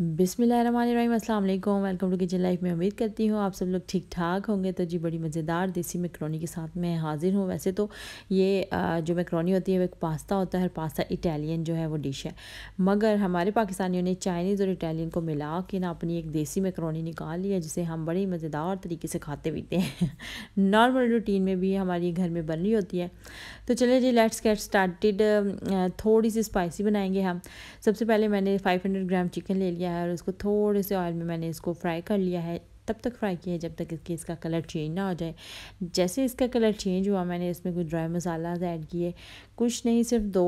बिसमीम अस्सलाम वालेकुम वेलकम टू किचन लाइफ में उम्मीद करती हूँ आप सब लोग ठीक ठाक होंगे तो जी बड़ी मज़ेदार देसी मैक्रोनी के साथ मैं हाज़िर हूँ वैसे तो ये जो मैक्रोनी होती है वो एक पास्ता होता है पास्ता इटालियन जो है वो डिश है मगर हमारे पाकिस्तानियों ने चाइनीज़ और इटालियन को मिला के ना अपनी एक देसी मैक्रोनी निकाल ली है जिसे हम बड़े मज़ेदार तरीके से खाते पीते हैं नॉर्मल रूटीन में भी हमारी घर में बन रही होती है तो चलिए जी लेट्स गेट स्टार्टेड थोड़ी सी स्पाइसी बनाएंगे हम सबसे पहले मैंने फाइव हंड्रेड ग्राम चिकन ले लिया लिया है और इसको थोड़े से ऑयल में मैंने इसको फ्राई कर लिया है तब तक फ्राई किया जब तक इसके इसका कलर चेंज ना हो जाए जैसे इसका कलर चेंज हुआ मैंने इसमें कुछ ड्राई मसाला ऐड किए कुछ नहीं सिर्फ दो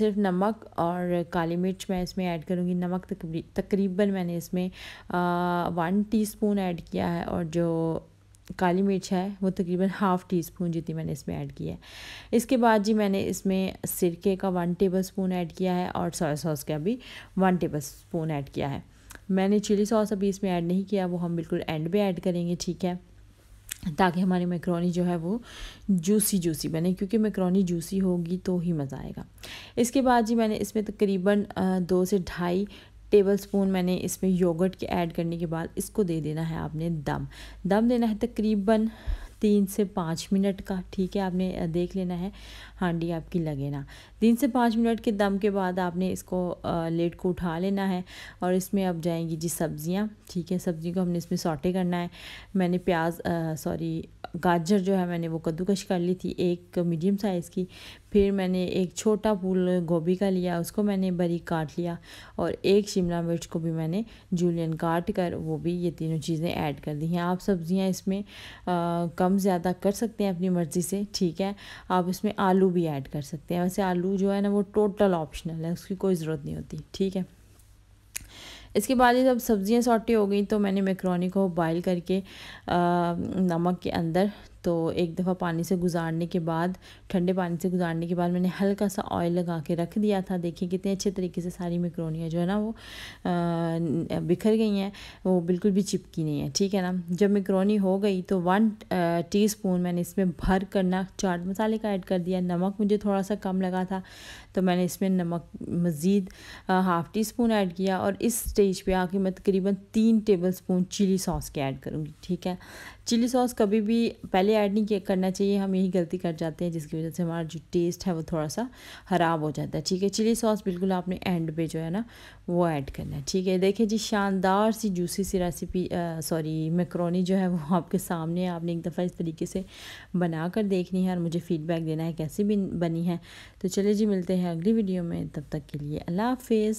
सिर्फ नमक और काली मिर्च मैं इसमें ऐड करूँगी नमक तकरीबन मैंने इसमें वन टीस्पून ऐड किया है और जो काली मिर्च है वो तकरीबन हाफ़ टी स्पून जितनी मैंने इसमें ऐड की है इसके बाद जी मैंने इसमें सिरके का वन टेबल स्पून ऐड किया है और सोया सॉस का भी वन टेबल स्पून ऐड किया है मैंने चिली सॉस अभी इसमें ऐड नहीं किया वो हम बिल्कुल एंड पे ऐड करेंगे ठीक है ताकि हमारी मैक्रोनी जो है वो जूसी जूसी बने क्योंकि मैक्रोनी जूसी होगी तो ही मज़ा आएगा इसके बाद जी मैंने इसमें तकरीबन दो से ढाई टेबल स्पून मैंने इसमें योगर्ट के ऐड करने के बाद इसको दे देना है आपने दम दम देना है तकरीबन तीन से पाँच मिनट का ठीक है आपने देख लेना है हांडी आपकी लगे ना तीन से पाँच मिनट के दम के बाद आपने इसको लेट को उठा लेना है और इसमें अब जाएंगी जी सब्ज़ियाँ ठीक है सब्ज़ी को हमने इसमें सॉटे करना है मैंने प्याज सॉरी गाजर जो है मैंने वो कद्दूकश कर ली थी एक मीडियम साइज़ की फिर मैंने एक छोटा फूल गोभी का लिया उसको मैंने बरी काट लिया और एक शिमला मिर्च को भी मैंने जूलियन काट कर वो भी ये तीनों चीज़ें ऐड कर दी हैं आप सब्ज़ियाँ इसमें आ, कम ज़्यादा कर सकते हैं अपनी मर्ज़ी से ठीक है आप इसमें आलू भी ऐड कर सकते हैं वैसे आलू जो है ना वो टोटल ऑप्शनल है उसकी कोई ज़रूरत नहीं होती ठीक है इसके बाद ही जब सब्ज़ियाँ सॉटी हो गई तो मैंने मेकरोनी को बॉयल करके आ, नमक के अंदर तो एक दफ़ा पानी से गुजारने के बाद ठंडे पानी से गुजारने के बाद मैंने हल्का सा ऑयल लगा के रख दिया था देखिए कितने अच्छे तरीके से सारी मेकरोनियाँ जो है ना वो बिखर गई हैं वो बिल्कुल भी चिपकी नहीं है ठीक है ना जब मेकरोनी हो गई तो वन टी स्पून मैंने इसमें भर करना चाट मसाले का ऐड कर दिया नमक मुझे थोड़ा सा कम लगा था तो मैंने इसमें नमक मज़ीद हाफ़ टी स्पून ऐड किया और इस स्टेज पे आके मैं तकरीबन तीन टेबल स्पून चिली सॉस के ऐड करूँगी ठीक है चिली सॉस कभी भी पहले ऐड नहीं करना चाहिए हम यही गलती कर जाते हैं जिसकी वजह से हमारा जो टेस्ट है वो थोड़ा सा ख़राब हो जाता है ठीक है चिली सॉस बिल्कुल आपने एंड पे जो है ना वो ऐड करना है ठीक है देखिए जी शानदार सी जूसी सी रेसिपी सॉरी मैक्रोनी जो है वो आपके सामने है आपने एक दफ़ा इस तरीके से बना कर देखनी है और मुझे फ़ीडबैक देना है कैसी भी बनी है तो चलिए जी मिलते हैं अगली वीडियो में तब तक के लिए अल्लाह हाफिज़